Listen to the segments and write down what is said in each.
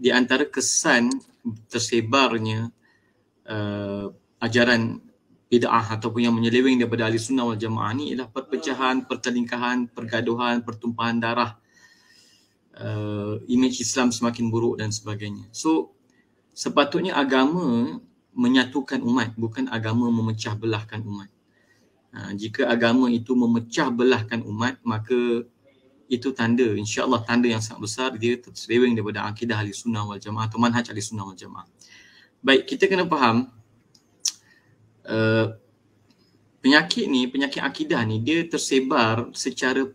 di antara kesan tersebarnya uh, ajaran bid'ah ataupun yang menyeleweng daripada ahli sunnah wal jamaah ni ialah perpecahan, pertelingkahan, pergaduhan, pertumpahan darah. Uh, eh, image Islam semakin buruk dan sebagainya. So sepatutnya agama menyatukan umat bukan agama memecah belahkan umat. Uh, jika agama itu memecah belahkan umat maka itu tanda insyaallah tanda yang sangat besar dia terselewing daripada akidah ahli sunnah wal jamaah atau manhaj ahli sunnah wal jamaah baik kita kena faham uh, penyakit ni penyakit akidah ni dia tersebar secara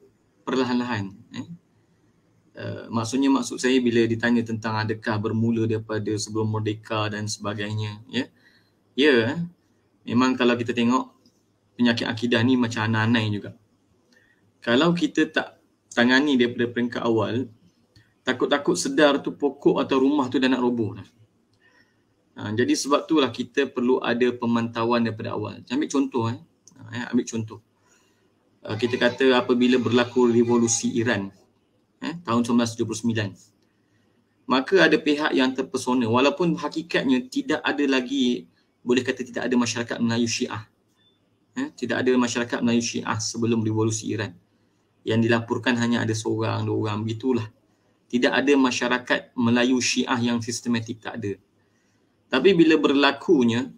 perlahan-lahan eh? Uh, maksudnya maksud saya bila ditanya tentang adakah bermula daripada sebelum merdeka dan sebagainya ya yeah? ya yeah, memang kalau kita tengok penyakit akidah ni macam anak-anak juga kalau kita tak tangani daripada peringkat awal takut-takut sedar tu pokok atau rumah tu dah nak roboh Ha, jadi sebab tu lah kita perlu ada pemantauan daripada awal. Saya ambil contoh eh. Ha, ya, ambil contoh. Ha, kita kata apabila berlaku revolusi Iran eh, tahun 1979. Maka ada pihak yang terpesona walaupun hakikatnya tidak ada lagi boleh kata tidak ada masyarakat Melayu Syiah. Eh, tidak ada masyarakat Melayu Syiah sebelum revolusi Iran yang dilaporkan hanya ada seorang, dua orang, begitulah. Tidak ada masyarakat Melayu Syiah yang sistematik, tak ada. Tapi bila berlakunya,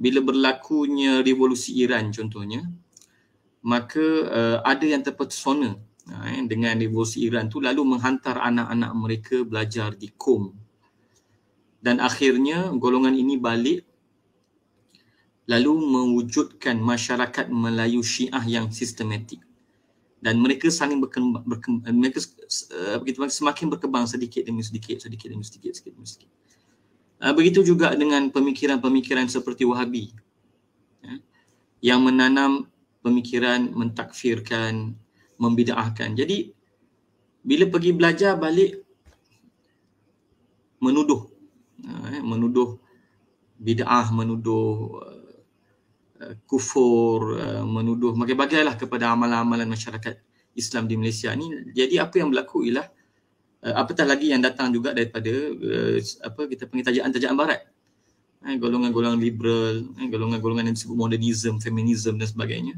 bila berlakunya revolusi Iran contohnya, maka uh, ada yang terpesona eh, dengan revolusi Iran tu lalu menghantar anak-anak mereka belajar di Qom. Dan akhirnya golongan ini balik lalu mewujudkan masyarakat Melayu Syiah yang sistematik dan mereka saling berkembang, berkembang mereka begitu eh, uh, semakin berkembang sedikit demi sedikit sedikit demi sedikit sedikit demi sedikit uh, begitu juga dengan pemikiran-pemikiran seperti wahabi ya, yang menanam pemikiran mentakfirkan membidaahkan jadi bila pergi belajar balik menuduh uh, menuduh bidaah menuduh Uh, kufur, uh, menuduh bagai-bagailah kepada amalan-amalan masyarakat Islam di Malaysia ni. Jadi apa yang berlaku ialah uh, apatah lagi yang datang juga daripada uh, apa kita panggil tajaan-tajaan barat. Eh, golongan-golongan liberal, eh, golongan-golongan yang disebut modernism, feminism dan sebagainya.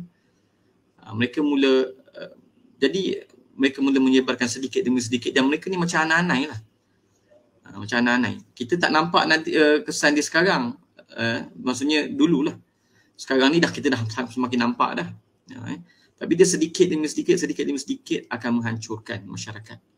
Uh, mereka mula uh, jadi mereka mula menyebarkan sedikit demi sedikit dan mereka ni macam anak-anak lah. Uh, macam anak-anak. Kita tak nampak nanti uh, kesan dia sekarang. Uh, maksudnya dululah sekarang ni dah kita dah semakin nampak dah. Ya, eh. Tapi dia sedikit demi sedikit, sedikit demi sedikit akan menghancurkan masyarakat.